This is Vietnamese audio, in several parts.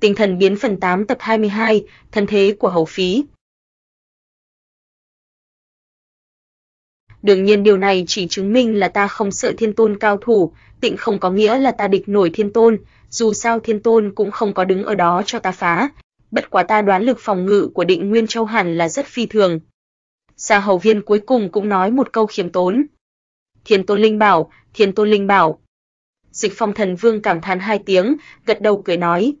Tinh thần biến phần 8 tập 22, thân thế của hầu phí. Đương nhiên điều này chỉ chứng minh là ta không sợ thiên tôn cao thủ, tịnh không có nghĩa là ta địch nổi thiên tôn, dù sao thiên tôn cũng không có đứng ở đó cho ta phá. Bất quá ta đoán lực phòng ngự của định Nguyên Châu hẳn là rất phi thường. Sa hầu viên cuối cùng cũng nói một câu khiêm tốn. Thiên tôn linh bảo, thiên tôn linh bảo. Dịch phong thần vương cảm thán hai tiếng, gật đầu cười nói.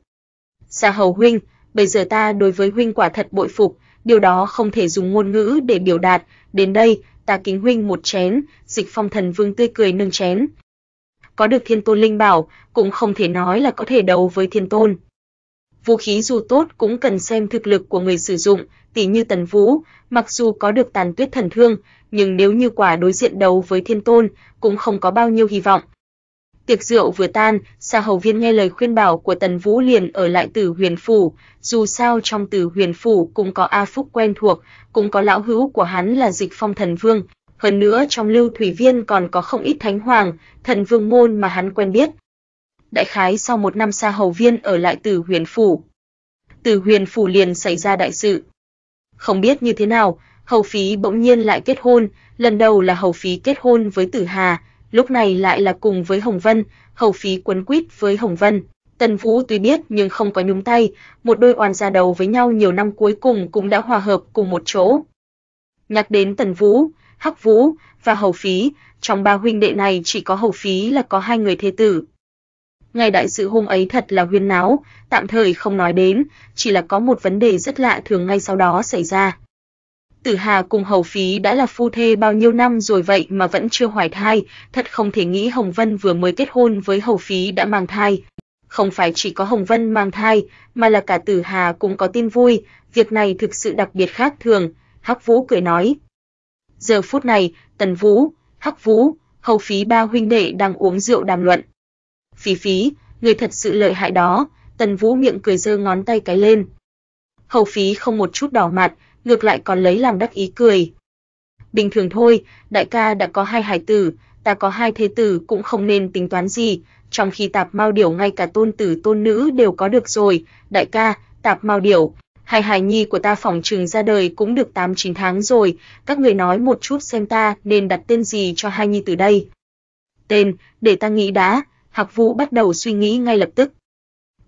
Gia Hầu huynh, bây giờ ta đối với huynh quả thật bội phục, điều đó không thể dùng ngôn ngữ để biểu đạt, đến đây, ta kính huynh một chén." Dịch Phong Thần Vương tươi cười nâng chén. Có được Thiên Tôn linh bảo, cũng không thể nói là có thể đấu với Thiên Tôn. Vũ khí dù tốt cũng cần xem thực lực của người sử dụng, tỉ như Tần Vũ, mặc dù có được Tàn Tuyết Thần Thương, nhưng nếu như quả đối diện đấu với Thiên Tôn, cũng không có bao nhiêu hy vọng, Tiệc rượu vừa tan, Sa Hầu Viên nghe lời khuyên bảo của Tần Vũ liền ở lại Tử Huyền phủ, dù sao trong Tử Huyền phủ cũng có A Phúc quen thuộc, cũng có lão hữu của hắn là Dịch Phong Thần Vương, hơn nữa trong Lưu Thủy Viên còn có không ít thánh hoàng, thần vương môn mà hắn quen biết. Đại khái sau một năm Sa Hầu Viên ở lại Tử Huyền phủ, Tử Huyền phủ liền xảy ra đại sự. Không biết như thế nào, Hầu Phí bỗng nhiên lại kết hôn, lần đầu là Hầu Phí kết hôn với Tử Hà, lúc này lại là cùng với Hồng Vân, Hầu Phí quấn quýt với Hồng Vân. Tần Vũ tuy biết nhưng không có nhúng tay, một đôi oan gia đầu với nhau nhiều năm cuối cùng cũng đã hòa hợp cùng một chỗ. Nhắc đến Tần Vũ, Hắc Vũ và Hầu Phí, trong ba huynh đệ này chỉ có Hầu Phí là có hai người thê tử. Ngày đại sự hôm ấy thật là huyên náo, tạm thời không nói đến, chỉ là có một vấn đề rất lạ thường ngay sau đó xảy ra. Tử Hà cùng Hầu Phí đã là phu thê bao nhiêu năm rồi vậy mà vẫn chưa hoài thai, thật không thể nghĩ Hồng Vân vừa mới kết hôn với Hầu Phí đã mang thai. Không phải chỉ có Hồng Vân mang thai, mà là cả Tử Hà cũng có tin vui, việc này thực sự đặc biệt khác thường, Hắc Vũ cười nói. Giờ phút này, Tần Vũ, Hắc Vũ, Hầu Phí ba huynh đệ đang uống rượu đàm luận. Phí Phí, người thật sự lợi hại đó, Tần Vũ miệng cười giơ ngón tay cái lên. Hầu Phí không một chút đỏ mặt, ngược lại còn lấy làm đắc ý cười. Bình thường thôi, đại ca đã có hai hài tử, ta có hai thế tử cũng không nên tính toán gì, trong khi tạp mao điểu ngay cả tôn tử tôn nữ đều có được rồi, đại ca, tạp mao điểu, hai hài nhi của ta phòng trường ra đời cũng được 8-9 tháng rồi, các người nói một chút xem ta nên đặt tên gì cho hai nhi từ đây. Tên, để ta nghĩ đã, học Vũ bắt đầu suy nghĩ ngay lập tức.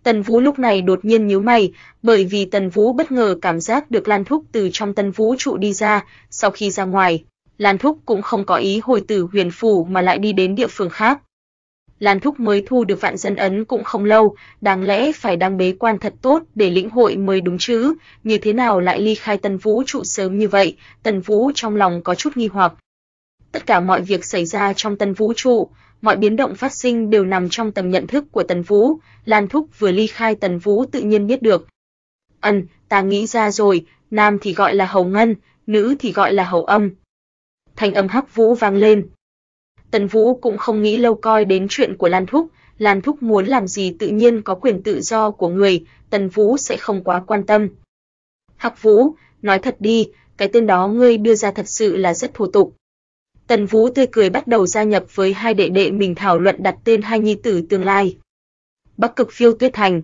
Tần Vũ lúc này đột nhiên nhíu mày, bởi vì Tần Vũ bất ngờ cảm giác được Lan Thúc từ trong Tần Vũ trụ đi ra, sau khi ra ngoài, Lan Thúc cũng không có ý hồi từ huyền phủ mà lại đi đến địa phương khác. Lan Thúc mới thu được vạn dân ấn cũng không lâu, đáng lẽ phải đang bế quan thật tốt để lĩnh hội mới đúng chứ, như thế nào lại ly khai Tần Vũ trụ sớm như vậy, Tần Vũ trong lòng có chút nghi hoặc. Tất cả mọi việc xảy ra trong Tần Vũ trụ, mọi biến động phát sinh đều nằm trong tầm nhận thức của Tần Vũ, Lan Thúc vừa ly khai Tần Vũ tự nhiên biết được. Ân, ta nghĩ ra rồi, nam thì gọi là hầu ngân, nữ thì gọi là hầu âm. Thanh âm hắc vũ vang lên. Tần Vũ cũng không nghĩ lâu coi đến chuyện của Lan Thúc, Lan Thúc muốn làm gì tự nhiên có quyền tự do của người, Tần Vũ sẽ không quá quan tâm. Hắc Vũ, nói thật đi, cái tên đó ngươi đưa ra thật sự là rất thủ tục. Tần Vũ tươi cười bắt đầu gia nhập với hai đệ đệ mình thảo luận đặt tên hai nhi tử tương lai. Bắc cực phiêu tuyết thành.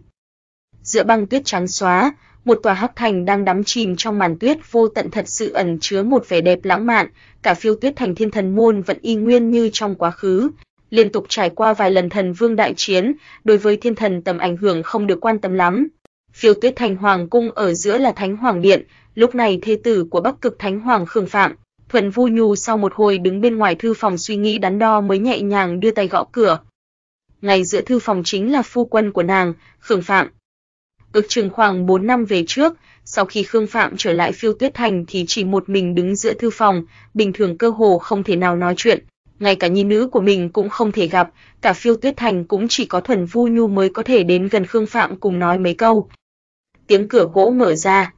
Giữa băng tuyết trắng xóa, một tòa hắc thành đang đắm chìm trong màn tuyết vô tận thật sự ẩn chứa một vẻ đẹp lãng mạn, cả phiêu tuyết thành thiên thần môn vẫn y nguyên như trong quá khứ. Liên tục trải qua vài lần thần vương đại chiến, đối với thiên thần tầm ảnh hưởng không được quan tâm lắm. Phiêu tuyết thành hoàng cung ở giữa là thánh hoàng điện, lúc này thê tử của bắc cực thánh hoàng Khương Phạm, Thuận Vu Nhu sau một hồi đứng bên ngoài thư phòng suy nghĩ đắn đo mới nhẹ nhàng đưa tay gõ cửa. Ngay giữa thư phòng chính là phu quân của nàng, Khương Phạm. Ước chừng khoảng 4 năm về trước, sau khi Khương Phạm trở lại phiêu tuyết thành thì chỉ một mình đứng giữa thư phòng, bình thường cơ hồ không thể nào nói chuyện. Ngay cả nhi nữ của mình cũng không thể gặp, cả phiêu tuyết thành cũng chỉ có thuần vu nhu mới có thể đến gần Khương Phạm cùng nói mấy câu. Tiếng cửa gỗ mở ra,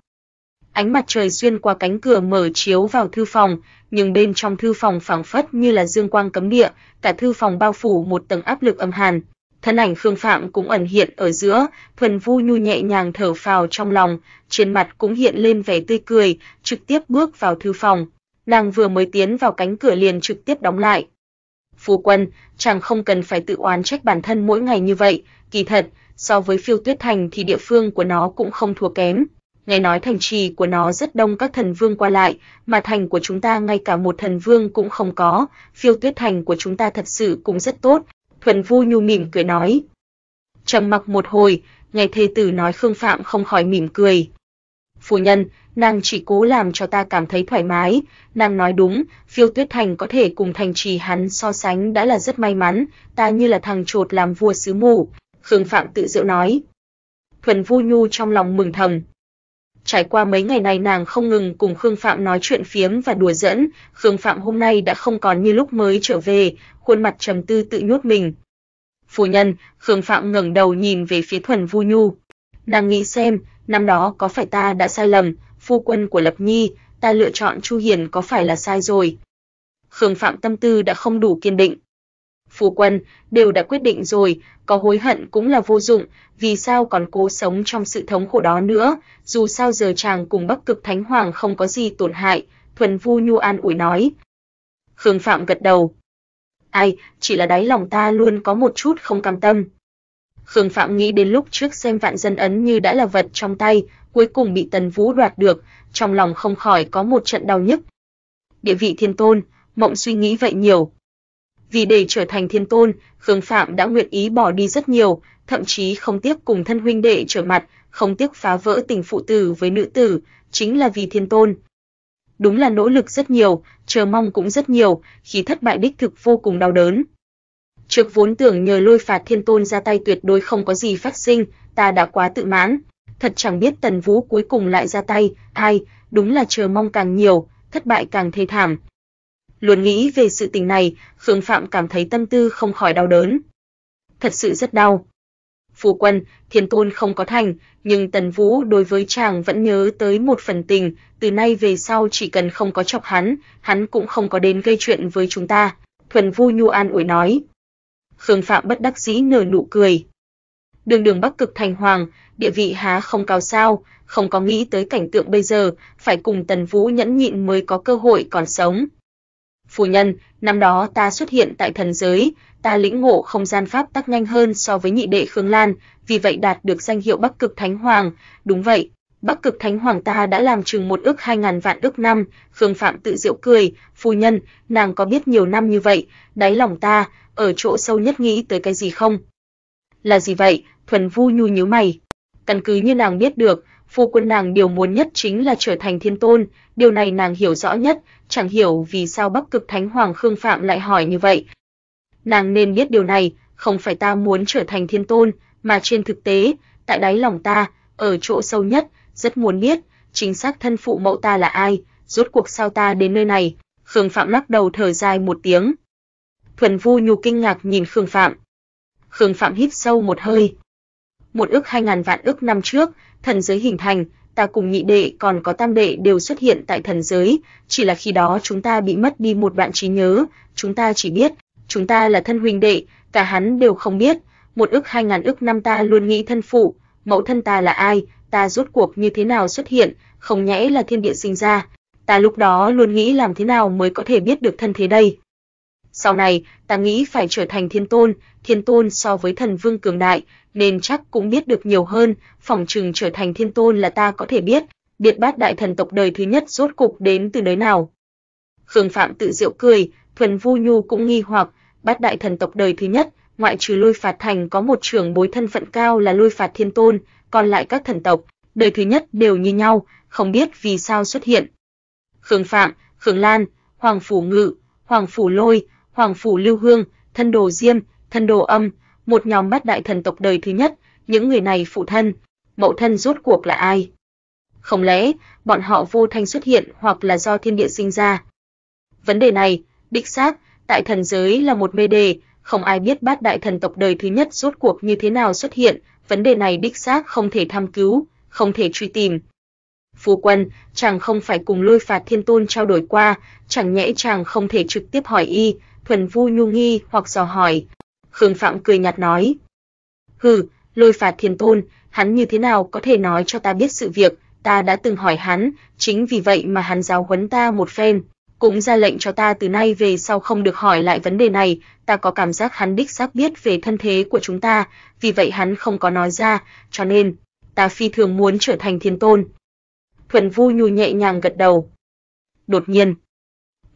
ánh mặt trời xuyên qua cánh cửa mở chiếu vào thư phòng, nhưng bên trong thư phòng phảng phất như là dương quang cấm địa, cả thư phòng bao phủ một tầng áp lực âm hàn. Thân ảnh Khương Phạm cũng ẩn hiện ở giữa, thuần vu nhu nhẹ nhàng thở phào trong lòng, trên mặt cũng hiện lên vẻ tươi cười, trực tiếp bước vào thư phòng. Nàng vừa mới tiến vào cánh cửa liền trực tiếp đóng lại. Phu quân, chàng không cần phải tự oán trách bản thân mỗi ngày như vậy, kỳ thật, so với phiêu tuyết thành thì địa phương của nó cũng không thua kém nghe nói thành trì của nó rất đông các thần vương qua lại, mà thành của chúng ta ngay cả một thần vương cũng không có, phiêu tuyết thành của chúng ta thật sự cũng rất tốt, thuần vu nhu mỉm cười nói. Trầm mặc một hồi, nghe thê tử nói Khương Phạm không khỏi mỉm cười. Phu nhân, nàng chỉ cố làm cho ta cảm thấy thoải mái, nàng nói đúng, phiêu tuyết thành có thể cùng thành trì hắn so sánh đã là rất may mắn, ta như là thằng trột làm vua xứ mù, Khương Phạm tự diệu nói. Thuần Vu Nhu trong lòng mừng thầm, Trải qua mấy ngày này nàng không ngừng cùng Khương Phạm nói chuyện phiếm và đùa giỡn, Khương Phạm hôm nay đã không còn như lúc mới trở về, khuôn mặt trầm tư tự nhốt mình. Phu nhân, Khương Phạm ngẩng đầu nhìn về phía Thuần Vu Nhu. Nàng nghĩ xem, năm đó có phải ta đã sai lầm, phu quân của Lập Nhi, ta lựa chọn Chu Hiền có phải là sai rồi. Khương Phạm tâm tư đã không đủ kiên định, phu quân đều đã quyết định rồi, có hối hận cũng là vô dụng, vì sao còn cố sống trong sự thống khổ đó nữa, dù sao giờ chàng cùng Bắc Cực Thánh Hoàng không có gì tổn hại, Thuần Vu Nhu an ủi nói. Khương Phạm gật đầu. Ai, chỉ là đáy lòng ta luôn có một chút không cam tâm. Khương Phạm nghĩ đến lúc trước xem vạn dân ấn như đã là vật trong tay, cuối cùng bị Tần Vũ đoạt được, trong lòng không khỏi có một trận đau nhức. Địa vị thiên tôn, mộng suy nghĩ vậy nhiều, vì để trở thành thiên tôn, Khương Phạm đã nguyện ý bỏ đi rất nhiều, thậm chí không tiếc cùng thân huynh đệ trở mặt, không tiếc phá vỡ tình phụ tử với nữ tử, chính là vì thiên tôn. Đúng là nỗ lực rất nhiều, chờ mong cũng rất nhiều, khi thất bại đích thực vô cùng đau đớn. Trước vốn tưởng nhờ lôi phạt thiên tôn ra tay tuyệt đối không có gì phát sinh, ta đã quá tự mãn, thật chẳng biết Tần Vũ cuối cùng lại ra tay, ai, đúng là chờ mong càng nhiều, thất bại càng thê thảm, Luôn nghĩ về sự tình này, Khương Phạm cảm thấy tâm tư không khỏi đau đớn. Thật sự rất đau. Phu quân, thiên tôn không có thành, nhưng Tần Vũ đối với chàng vẫn nhớ tới một phần tình, từ nay về sau chỉ cần không có chọc hắn, hắn cũng không có đến gây chuyện với chúng ta. Thuần Vu Nhu An ủi nói. Khương Phạm bất đắc dĩ nở nụ cười. Đường đường Bắc Cực Thành Hoàng, địa vị há không cao sao, không có nghĩ tới cảnh tượng bây giờ, phải cùng Tần Vũ nhẫn nhịn mới có cơ hội còn sống. Phu nhân, năm đó ta xuất hiện tại thần giới, ta lĩnh ngộ không gian pháp tắc nhanh hơn so với nhị đệ Khương Lan, vì vậy đạt được danh hiệu Bắc Cực Thánh Hoàng, đúng vậy, Bắc Cực Thánh Hoàng ta đã làm chừng một ước hai ngàn vạn ước năm, Khương Phạm tự giễu cười, phu nhân, nàng có biết nhiều năm như vậy, đáy lòng ta, ở chỗ sâu nhất nghĩ tới cái gì không? Là gì vậy? Thuần Vu nhu nhíu mày. Căn cứ như nàng biết được, phu quân nàng điều muốn nhất chính là trở thành thiên tôn, điều này nàng hiểu rõ nhất, chẳng hiểu vì sao Bắc Cực Thánh Hoàng Khương Phạm lại hỏi như vậy. Nàng nên biết điều này, không phải ta muốn trở thành thiên tôn, mà trên thực tế, tại đáy lòng ta, ở chỗ sâu nhất, rất muốn biết chính xác thân phụ mẫu ta là ai, rốt cuộc sao ta đến nơi này. Khương Phạm lắc đầu thở dài một tiếng. Thuần Vu Nhu kinh ngạc nhìn Khương Phạm. Khương Phạm hít sâu một hơi. Một ước hai ngàn vạn ước năm trước, thần giới hình thành, ta cùng nhị đệ còn có tam đệ đều xuất hiện tại thần giới, chỉ là khi đó chúng ta bị mất đi một đoạn trí nhớ, chúng ta chỉ biết chúng ta là thân huynh đệ, cả hắn đều không biết, một ức hai ngàn ức năm ta luôn nghĩ thân phụ, mẫu thân ta là ai, ta rốt cuộc như thế nào xuất hiện, không nhẽ là thiên địa sinh ra, ta lúc đó luôn nghĩ làm thế nào mới có thể biết được thân thế đây. Sau này, ta nghĩ phải trở thành thiên tôn, thiên tôn so với thần vương cường đại, nên chắc cũng biết được nhiều hơn, phòng trừng trở thành thiên tôn là ta có thể biết, biệt bát đại thần tộc đời thứ nhất rốt cục đến từ nơi nào. Khương Phạm tự diệu cười, Thuần Vu Nhu cũng nghi hoặc, bát đại thần tộc đời thứ nhất, ngoại trừ Lôi Phạt Thành có một trưởng bối thân phận cao là Lôi Phạt Thiên Tôn, còn lại các thần tộc, đời thứ nhất đều như nhau, không biết vì sao xuất hiện. Khương Phạm, Khương Lan, Hoàng Phủ Ngự, Hoàng Phủ Lôi, Hoàng phủ Lưu Hương, thân đồ Diêm, thân đồ Âm, một nhóm bát đại thần tộc đời thứ nhất, những người này phụ thân, mẫu thân rốt cuộc là ai? Không lẽ bọn họ vô thanh xuất hiện hoặc là do thiên địa sinh ra? Vấn đề này, đích xác tại thần giới là một mê đề, không ai biết bát đại thần tộc đời thứ nhất rốt cuộc như thế nào xuất hiện, vấn đề này đích xác không thể tham cứu, không thể truy tìm. Phu quân, chàng không phải cùng Lôi Phạt Thiên Tôn trao đổi qua, chẳng nhẽ chàng không thể trực tiếp hỏi y, Thuần Vu nhu nghi hoặc dò hỏi. Khương Phạm cười nhạt nói. Hừ, lôi phạt thiền tôn, hắn như thế nào có thể nói cho ta biết sự việc, ta đã từng hỏi hắn, chính vì vậy mà hắn giáo huấn ta một phen, cũng ra lệnh cho ta từ nay về sau không được hỏi lại vấn đề này, ta có cảm giác hắn đích xác biết về thân thế của chúng ta, vì vậy hắn không có nói ra, cho nên ta phi thường muốn trở thành thiên tôn. Thuần Vu nhu nhẹ nhàng gật đầu. Đột nhiên,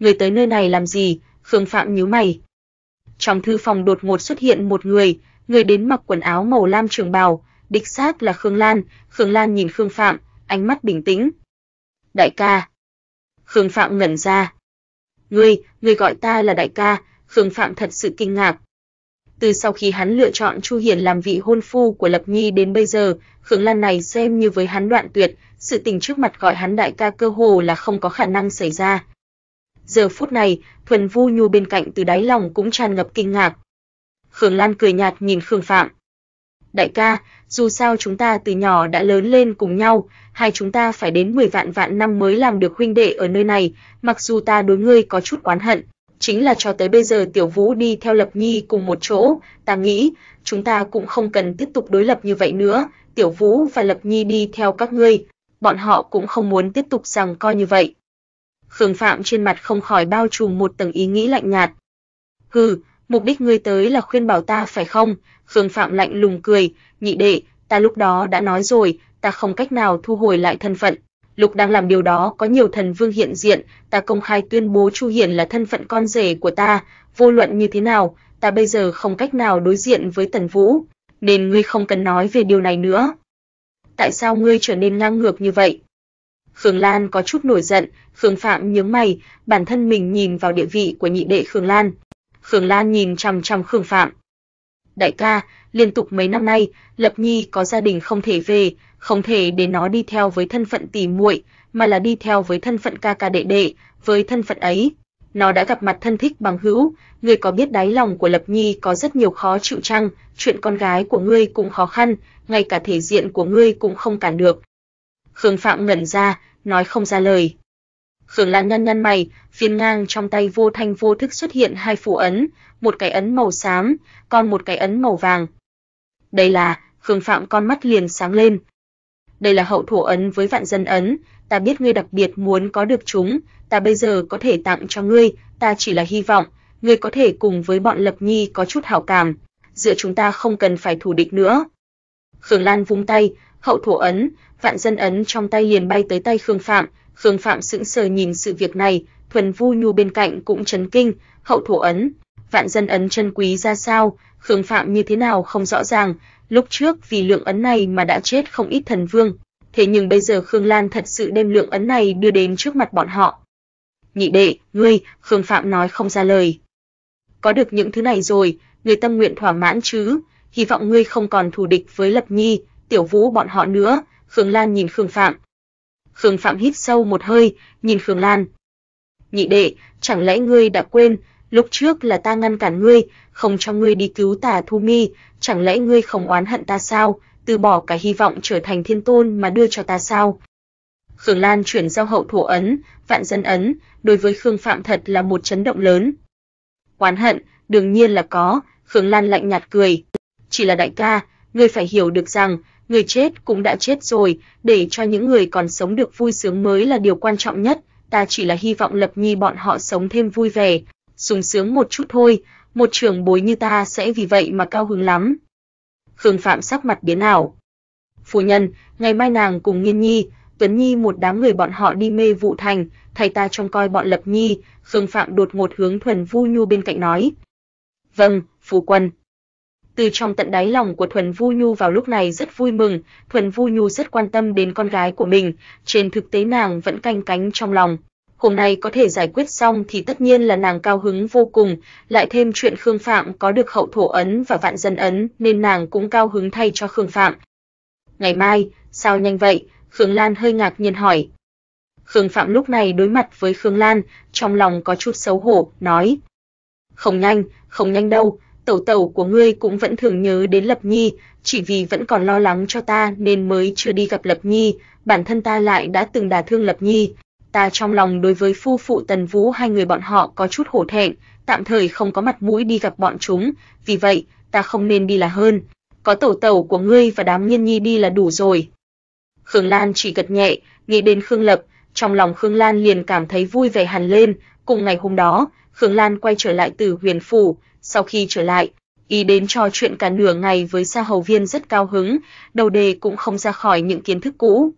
người tới nơi này làm gì? Khương Phạm nhíu mày. Trong thư phòng đột ngột xuất hiện một người, người đến mặc quần áo màu lam trường bào, đích xác là Khương Lan. Khương Lan nhìn Khương Phạm, ánh mắt bình tĩnh. "Đại ca." Khương Phạm ngẩn ra. "Ngươi, ngươi gọi ta là đại ca?" Khương Phạm thật sự kinh ngạc. Từ sau khi hắn lựa chọn Chu Hiền làm vị hôn phu của Lập Nhi đến bây giờ, Khương Lan này xem như với hắn đoạn tuyệt, sự tình trước mặt gọi hắn đại ca cơ hồ là không có khả năng xảy ra, Giờ phút này, Thuần Vu Nhu bên cạnh từ đáy lòng cũng tràn ngập kinh ngạc. Khương Lan cười nhạt nhìn Khương Phạm. Đại ca, dù sao chúng ta từ nhỏ đã lớn lên cùng nhau, hai chúng ta phải đến 10 vạn vạn năm mới làm được huynh đệ ở nơi này, mặc dù ta đối ngươi có chút oán hận, chính là cho tới bây giờ Tiểu Vũ đi theo Lập Nhi cùng một chỗ, ta nghĩ chúng ta cũng không cần tiếp tục đối lập như vậy nữa, Tiểu Vũ và Lập Nhi đi theo các ngươi, bọn họ cũng không muốn tiếp tục rằng coi như vậy. Khương Phạm trên mặt không khỏi bao trùm một tầng ý nghĩ lạnh nhạt. "Hừ, mục đích ngươi tới là khuyên bảo ta phải không?" Khương Phạm lạnh lùng cười, "Nhị đệ, ta lúc đó đã nói rồi, ta không cách nào thu hồi lại thân phận. Lúc đang làm điều đó có nhiều thần vương hiện diện, ta công khai tuyên bố Chu Hiển là thân phận con rể của ta, vô luận như thế nào, ta bây giờ không cách nào đối diện với Tần Vũ, nên ngươi không cần nói về điều này nữa." "Tại sao ngươi trở nên ngang ngược như vậy?" Khương Lan có chút nổi giận, Khương Phạm nhướng mày, bản thân mình nhìn vào địa vị của nhị đệ Khương Lan. Khương Lan nhìn chằm chằm Khương Phạm. Đại ca, liên tục mấy năm nay, Lập Nhi có gia đình không thể về, không thể để nó đi theo với thân phận tỷ muội, mà là đi theo với thân phận ca ca đệ đệ, với thân phận ấy, nó đã gặp mặt thân thích bằng hữu, ngươi có biết đáy lòng của Lập Nhi có rất nhiều khó chịu chăng, chuyện con gái của ngươi cũng khó khăn, ngay cả thể diện của ngươi cũng không cản được. Khương Phạm ngẩn ra, nói không ra lời. Khương Lan nhăn nhăn mày, phiên ngang trong tay vô thanh vô thức xuất hiện hai phù ấn, một cái ấn màu xám, còn một cái ấn màu vàng. Đây là, Khương Phạm con mắt liền sáng lên. Đây là hậu thổ ấn với vạn dân ấn, ta biết ngươi đặc biệt muốn có được chúng, ta bây giờ có thể tặng cho ngươi, ta chỉ là hy vọng ngươi có thể cùng với bọn Lập Nhi có chút hảo cảm, giữa chúng ta không cần phải thù địch nữa. Khương Lan vung tay, hậu thổ ấn, vạn dân ấn trong tay liền bay tới tay Khương Phạm, Khương Phạm sững sờ nhìn sự việc này, Thuần Vu Nhu bên cạnh cũng chấn kinh, hậu thổ ấn, vạn dân ấn chân quý ra sao, Khương Phạm như thế nào không rõ ràng, lúc trước vì lượng ấn này mà đã chết không ít thần vương, thế nhưng bây giờ Khương Lan thật sự đem lượng ấn này đưa đến trước mặt bọn họ. Nhị đệ, ngươi, Khương Phạm nói không ra lời. Có được những thứ này rồi, người tâm nguyện thỏa mãn chứ, hy vọng ngươi không còn thù địch với Lập Nhi, Tiểu Vũ bọn họ nữa, Khương Lan nhìn Khương Phạm. Khương Phạm hít sâu một hơi, nhìn Khương Lan. Nhị đệ, chẳng lẽ ngươi đã quên, lúc trước là ta ngăn cản ngươi, không cho ngươi đi cứu Tà Thu Mi, chẳng lẽ ngươi không oán hận ta sao, từ bỏ cả hy vọng trở thành thiên tôn mà đưa cho ta sao? Khương Lan chuyển giao hậu thổ ấn, vạn dân ấn, đối với Khương Phạm thật là một chấn động lớn. Oán hận, đương nhiên là có, Khương Lan lạnh nhạt cười. Chỉ là đại ca, ngươi phải hiểu được rằng, người chết cũng đã chết rồi, để cho những người còn sống được vui sướng mới là điều quan trọng nhất, ta chỉ là hy vọng Lập Nhi bọn họ sống thêm vui vẻ, sung sướng một chút thôi, một trưởng bối như ta sẽ vì vậy mà cao hứng lắm. Khương Phạm sắc mặt biến ảo. Phu nhân, ngày mai nàng cùng Nghiên Nhi, Tuấn Nhi một đám người bọn họ đi mê vụ thành, thay ta trông coi bọn Lập Nhi, Khương Phạm đột ngột hướng Thuần vui Nhu bên cạnh nói. Vâng, phu quân từ trong tận đáy lòng của Thuần Vu Nhu vào lúc này rất vui mừng, Thuần Vu Nhu rất quan tâm đến con gái của mình, trên thực tế nàng vẫn canh cánh trong lòng. Hôm nay có thể giải quyết xong thì tất nhiên là nàng cao hứng vô cùng, lại thêm chuyện Khương Phạm có được hậu thổ ấn và vạn dân ấn nên nàng cũng cao hứng thay cho Khương Phạm. Ngày mai, sao nhanh vậy? Khương Lan hơi ngạc nhiên hỏi. Khương Phạm lúc này đối mặt với Khương Lan, trong lòng có chút xấu hổ, nói. Không nhanh, không nhanh đâu, tẩu tẩu của ngươi cũng vẫn thường nhớ đến Lập Nhi, chỉ vì vẫn còn lo lắng cho ta nên mới chưa đi gặp Lập Nhi, bản thân ta lại đã từng đả thương Lập Nhi. Ta trong lòng đối với phu phụ Tần Vũ hai người bọn họ có chút hổ thẹn, tạm thời không có mặt mũi đi gặp bọn chúng, vì vậy, ta không nên đi là hơn. Có tẩu tẩu của ngươi và đám Nhiên Nhi đi là đủ rồi. Khương Lan chỉ gật nhẹ, nghĩ đến Khương Lập, trong lòng Khương Lan liền cảm thấy vui vẻ hẳn lên, cùng ngày hôm đó, Khương Lan quay trở lại từ Huyền phủ, sau khi trở lại, y đến trò chuyện cả nửa ngày với Sa Hầu Viên rất cao hứng, đầu đề cũng không ra khỏi những kiến thức cũ.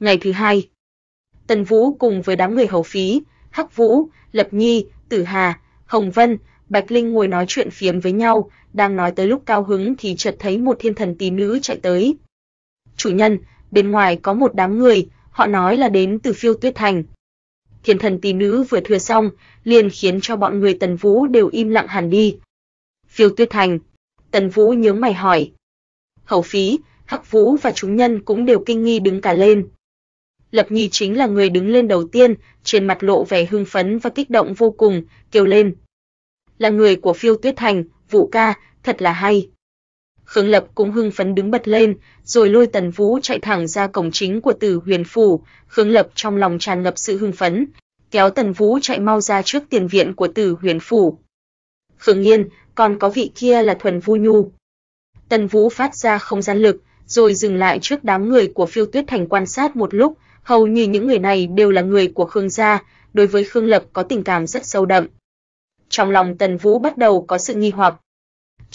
Ngày thứ hai, Tần Vũ cùng với đám người hầu phí, Hắc Vũ, Lập Nhi, Tử Hà, Hồng Vân, Bạch Linh ngồi nói chuyện phiếm với nhau, đang nói tới lúc cao hứng thì chợt thấy một thiên thần tí nữ chạy tới. "Chủ nhân, bên ngoài có một đám người, họ nói là đến từ Phiêu Tuyết Thành, thiên thần tỷ nữ vừa thừa xong, liền khiến cho bọn người Tần Vũ đều im lặng hẳn đi. Phiêu Tuyết Thành, Tần Vũ nhướng mày hỏi. Hầu phí, Hắc Vũ và chúng nhân cũng đều kinh nghi đứng cả lên. Lập Nhi chính là người đứng lên đầu tiên, trên mặt lộ vẻ hưng phấn và kích động vô cùng, kêu lên. Là người của phiêu tuyết thành, vũ ca, thật là hay. Khương Lập cũng hưng phấn đứng bật lên, rồi lôi Tần Vũ chạy thẳng ra cổng chính của Tử Huyền phủ, Khương Lập trong lòng tràn ngập sự hưng phấn, kéo Tần Vũ chạy mau ra trước tiền viện của Tử Huyền phủ. Khương Yên, còn có vị kia là Thuần Vu Nhu. Tần Vũ phát ra không gian lực, rồi dừng lại trước đám người của Phiêu Tuyết Thành quan sát một lúc, hầu như những người này đều là người của Khương gia, đối với Khương Lập có tình cảm rất sâu đậm. Trong lòng Tần Vũ bắt đầu có sự nghi hoặc,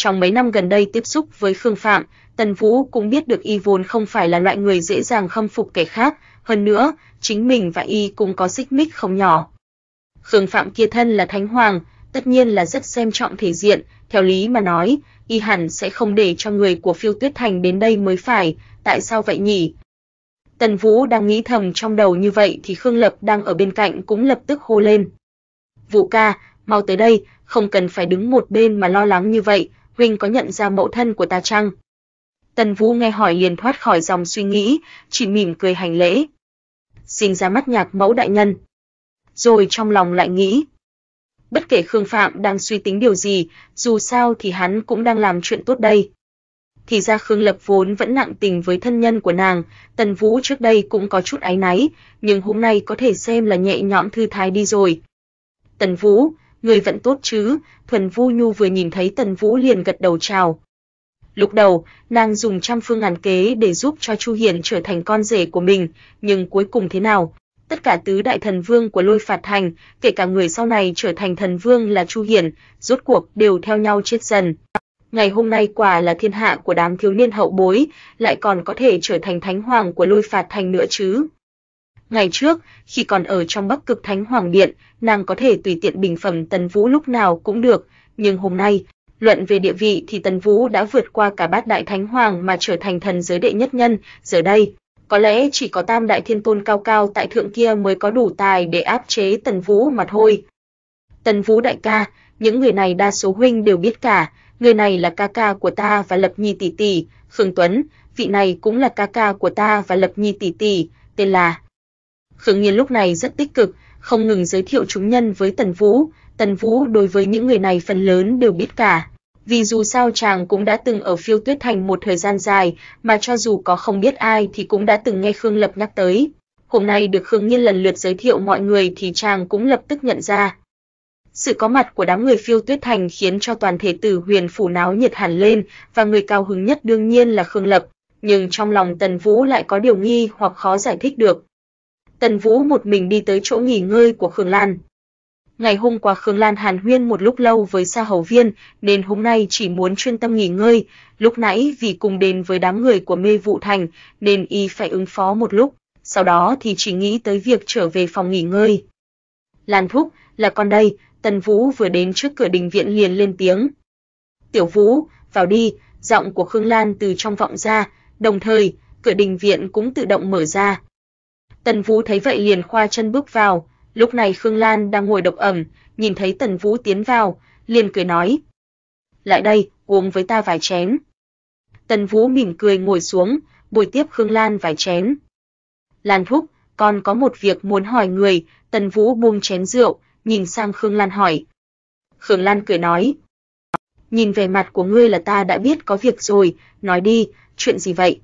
trong mấy năm gần đây tiếp xúc với Khương Phạm, Tần Vũ cũng biết được y vốn không phải là loại người dễ dàng khâm phục kẻ khác, hơn nữa, chính mình và y cũng có xích mích không nhỏ. Khương Phạm kia thân là thánh hoàng, tất nhiên là rất xem trọng thể diện, theo lý mà nói, y hẳn sẽ không để cho người của Phiêu Tuyết Thành đến đây mới phải, tại sao vậy nhỉ? Tần Vũ đang nghĩ thầm trong đầu như vậy thì Khương Lập đang ở bên cạnh cũng lập tức hô lên. Vũ ca, mau tới đây, không cần phải đứng một bên mà lo lắng như vậy, huynh có nhận ra mẫu thân của ta chăng? Tần Vũ nghe hỏi liền thoát khỏi dòng suy nghĩ, chỉ mỉm cười hành lễ. Xin ra mắt nhạc mẫu đại nhân. Rồi trong lòng lại nghĩ, bất kể Khương Phạm đang suy tính điều gì, dù sao thì hắn cũng đang làm chuyện tốt đây. Thì ra Khương Lập vốn vẫn nặng tình với thân nhân của nàng, Tần Vũ trước đây cũng có chút áy náy, nhưng hôm nay có thể xem là nhẹ nhõm thư thái đi rồi. Tần Vũ, người vẫn tốt chứ, thuần vu nhu vừa nhìn thấy tần vũ liền gật đầu chào. Lúc đầu, nàng dùng trăm phương ngàn kế để giúp cho Chu Hiền trở thành con rể của mình, nhưng cuối cùng thế nào? Tất cả tứ đại thần vương của lôi phạt thành, kể cả người sau này trở thành thần vương là Chu Hiền, rốt cuộc đều theo nhau chết dần. Ngày hôm nay quả là thiên hạ của đám thiếu niên hậu bối, lại còn có thể trở thành thánh hoàng của lôi phạt thành nữa chứ. Ngày trước, khi còn ở trong Bắc Cực Thánh Hoàng Điện, nàng có thể tùy tiện bình phẩm Tần Vũ lúc nào cũng được, nhưng hôm nay, luận về địa vị thì Tần Vũ đã vượt qua cả Bát Đại Thánh Hoàng mà trở thành thần giới đệ nhất nhân, giờ đây, có lẽ chỉ có Tam Đại Thiên Tôn cao cao tại thượng kia mới có đủ tài để áp chế Tần Vũ mà thôi. Tần Vũ đại ca, những người này đa số huynh đều biết cả, người này là ca ca của ta và Lập Nhi tỷ tỷ, Khương Tuấn, vị này cũng là ca ca của ta và Lập Nhi tỷ tỷ, tên là Khương Nhiên lúc này rất tích cực, không ngừng giới thiệu chúng nhân với Tần Vũ, Tần Vũ đối với những người này phần lớn đều biết cả. Vì dù sao chàng cũng đã từng ở phiêu tuyết thành một thời gian dài, mà cho dù có không biết ai thì cũng đã từng nghe Khương Lập nhắc tới. Hôm nay được Khương Nhiên lần lượt giới thiệu mọi người thì chàng cũng lập tức nhận ra. Sự có mặt của đám người phiêu tuyết thành khiến cho toàn thể tử huyền phủ náo nhiệt hẳn lên, và người cao hứng nhất đương nhiên là Khương Lập. Nhưng trong lòng Tần Vũ lại có điều nghi hoặc khó giải thích được. Tần Vũ một mình đi tới chỗ nghỉ ngơi của Khương Lan. Ngày hôm qua Khương Lan hàn huyên một lúc lâu với Sa Hầu Viên, nên hôm nay chỉ muốn chuyên tâm nghỉ ngơi, lúc nãy vì cùng đến với đám người của Mê Vũ Thành, nên y phải ứng phó một lúc, sau đó thì chỉ nghĩ tới việc trở về phòng nghỉ ngơi. Lan Thúc, là con đây, Tần Vũ vừa đến trước cửa đình viện liền lên tiếng. Tiểu Vũ, vào đi, giọng của Khương Lan từ trong vọng ra, đồng thời, cửa đình viện cũng tự động mở ra. Tần Vũ thấy vậy liền khoa chân bước vào, lúc này Khương Lan đang ngồi độc ẩm, nhìn thấy Tần Vũ tiến vào, liền cười nói: "Lại đây, uống với ta vài chén." Tần Vũ mỉm cười ngồi xuống, bồi tiếp Khương Lan vài chén. "Lan thúc, con có một việc muốn hỏi người." Tần Vũ buông chén rượu, nhìn sang Khương Lan hỏi. Khương Lan cười nói: "Nhìn về mặt của ngươi là ta đã biết có việc rồi, nói đi, chuyện gì vậy?"